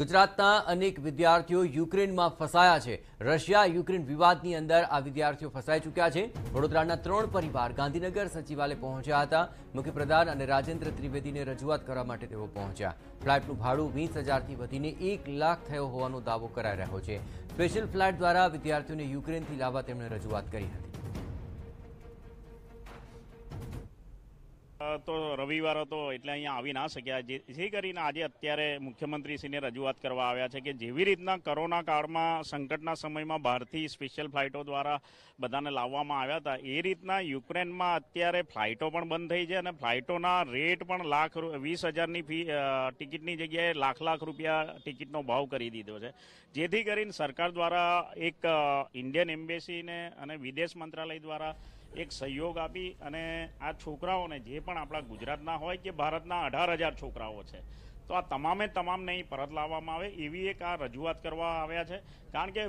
ગુજરાતના અનેક વિદ્યાર્થીઓ યુક્રેનમાં ફસાયા છે રશિયા યુક્રેન વિવાદની અંદર આ વિદ્યાર્થીઓ ફસાઈ ચૂક્યા છે વડોદરાના ત્રણ પરિવાર ગાંધીનગર સચિવાલય પહોંચ્યા હતા મુખ્યપ્રધાન અને રાજેન્દ્ર ત્રિવેદીને રજૂઆત કરવા માટે તેઓ પહોંચ્યા ફ્લાઇટનું ભાડું વીસ હજારથી વધીને એક લાખ થયો હોવાનો દાવો કરાઈ રહ્યો છે સ્પેશિયલ ફ્લાઇટ દ્વારા વિદ્યાર્થીઓને યુક્રેનથી લાવવા તેમણે રજૂઆત કરી હતી તો રવિવાર હતો એટલે અહીંયા આવી ના શક્યા જેથી કરીને આજે અત્યારે મુખ્યમંત્રીશ્રીને રજૂઆત કરવા આવ્યા છે કે જેવી રીતના કોરોના કાળમાં સંકટના સમયમાં બહારથી સ્પેશિયલ ફ્લાઇટો દ્વારા બધાને લાવવામાં આવ્યા હતા એ રીતના યુક્રેનમાં અત્યારે ફ્લાઇટો પણ બંધ થઈ છે અને ફ્લાઇટોના રેટ પણ લાખ વીસ હજારની ફી ટિકિટની જગ્યાએ લાખ લાખ રૂપિયા ટિકિટનો ભાવ કરી દીધો છે જેથી કરીને સરકાર દ્વારા એક ઇન્ડિયન એમ્બેસીને અને વિદેશ મંત્રાલય દ્વારા એક સહયોગ આપી અને આ છોકરાઓને જે પણ આપણા ગુજરાતના હોય કે ભારતના અઢાર હજાર છોકરાઓ છે તો આ તમામે તમામને અહીં પરત લાવવામાં આવે એવી એક આ રજૂઆત કરવા આવ્યા છે કારણ કે